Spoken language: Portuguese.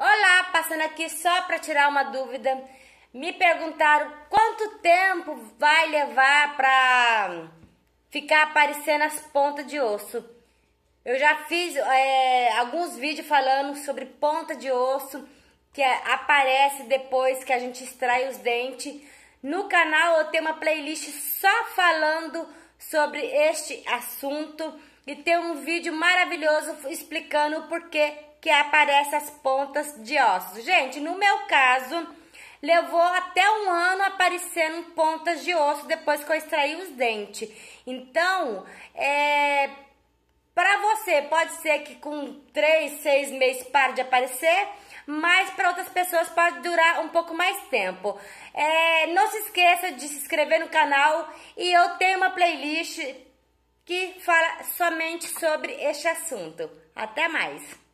Olá, passando aqui só para tirar uma dúvida. Me perguntaram quanto tempo vai levar para ficar aparecendo as pontas de osso. Eu já fiz é, alguns vídeos falando sobre ponta de osso que é, aparece depois que a gente extrai os dentes. No canal eu tenho uma playlist só falando sobre este assunto e tem um vídeo maravilhoso explicando o porquê que apareçam as pontas de ossos. Gente, no meu caso, levou até um ano aparecendo pontas de osso depois que eu extraí os dentes. Então, é, para você, pode ser que com 3, 6 meses pare de aparecer, mas para outras pessoas pode durar um pouco mais tempo. É, não se esqueça de se inscrever no canal e eu tenho uma playlist que fala somente sobre este assunto. Até mais!